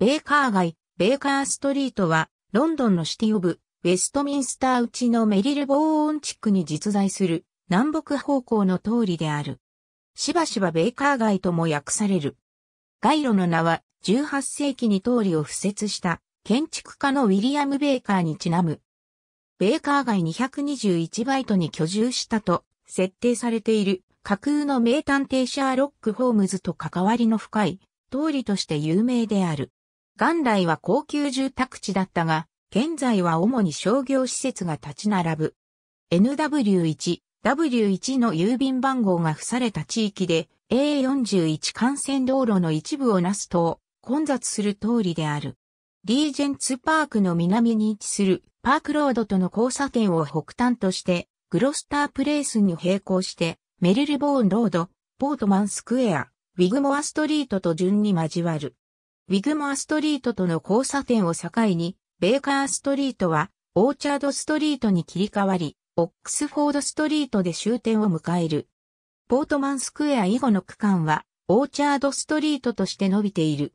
ベーカー街、ベーカーストリートは、ロンドンのシティオブ、ウェストミンスターうちのメリル・ボーン地区に実在する、南北方向の通りである。しばしばベーカー街とも訳される。街路の名は、18世紀に通りを敷設した、建築家のウィリアム・ベーカーにちなむ。ベーカー街221バイトに居住したと、設定されている、架空の名探偵シャーロック・ホームズと関わりの深い、通りとして有名である。元来は高級住宅地だったが、現在は主に商業施設が立ち並ぶ。NW1、W1 の郵便番号が付された地域で A41 幹線道路の一部をなすと混雑する通りである。リージェンツパークの南に位置するパークロードとの交差点を北端としてグロスタープレイスに並行してメリルボーンロード、ポートマンスクエア、ウィグモアストリートと順に交わる。ウィグモアストリートとの交差点を境に、ベーカーストリートは、オーチャードストリートに切り替わり、オックスフォードストリートで終点を迎える。ポートマンスクエア以後の区間は、オーチャードストリートとして伸びている。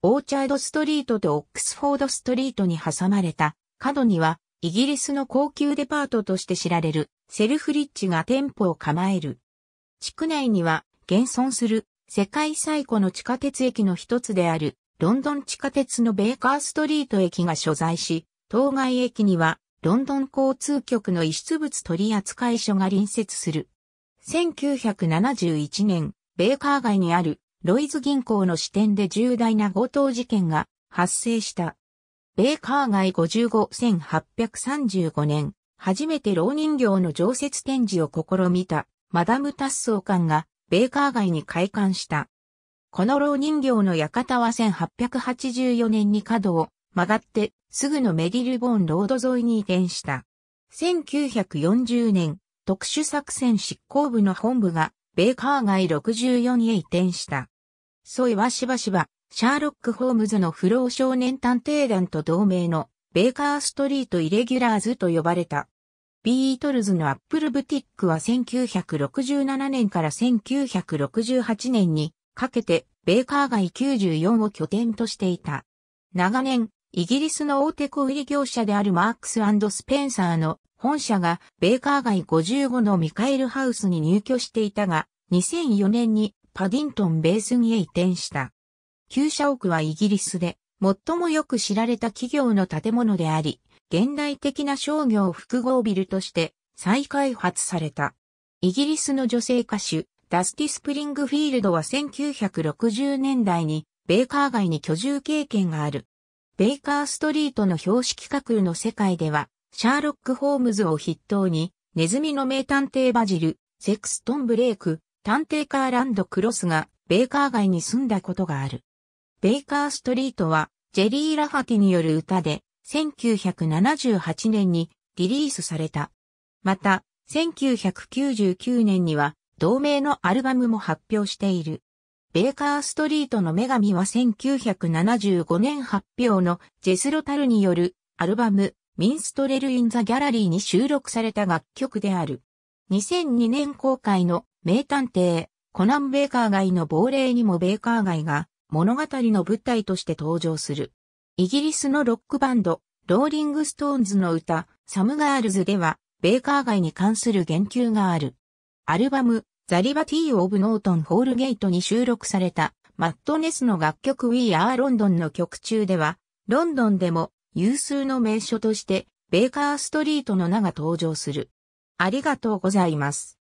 オーチャードストリートとオックスフォードストリートに挟まれた角には、イギリスの高級デパートとして知られるセルフリッジが店舗を構える。地区内には現存する世界最古の地下鉄駅の一つである、ロンドン地下鉄のベーカーストリート駅が所在し、当該駅には、ロンドン交通局の遺失物取扱所が隣接する。1971年、ベーカー街にあるロイズ銀行の支店で重大な強盗事件が発生した。ベーカー街55-1835年、初めて老人形の常設展示を試みたマダム・タッソーがベーカー街に開館した。この老人形の館は1884年に角を曲がってすぐのメディルボーンロード沿いに移転した。1940年、特殊作戦執行部の本部がベーカー街64へ移転した。ソイはしばしば、シャーロック・ホームズの不老少年探偵団と同盟のベーカーストリート・イレギュラーズと呼ばれた。ビートルズのアップルブティックは1967年から1968年にかけてベーカー街94を拠点としていた。長年、イギリスの大手小売業者であるマークススペンサーの本社がベーカー街55のミカエルハウスに入居していたが、2004年にパディントンベースにへ移転した。旧社屋はイギリスで最もよく知られた企業の建物であり、現代的な商業複合ビルとして再開発された。イギリスの女性歌手、ダスティ・スプリングフィールドは1960年代にベーカー街に居住経験がある。ベーカーストリートの標識架空の世界では、シャーロック・ホームズを筆頭に、ネズミの名探偵バジル、セクストン・ブレイク、探偵カーランド・クロスが、ベーカー街に住んだことがある。ベイカーストリートは、ジェリー・ラファティによる歌で、1978年にリリースされた。また、1999年には、同名のアルバムも発表している。ベイカーストリートの女神は1975年発表のジェスロタルによるアルバムミンストレル・イン・ザ・ギャラリーに収録された楽曲である。2002年公開の名探偵コナン・ベイカー街の亡霊にもベイカー街が物語の舞台として登場する。イギリスのロックバンド、ローリングストーンズの歌、サムガールズでは、ベーカー街に関する言及がある。アルバム、ザリバティー・オブ・ノートン・ホールゲートに収録された、マットネスの楽曲 We Are London の曲中では、ロンドンでも有数の名所として、ベーカーストリートの名が登場する。ありがとうございます。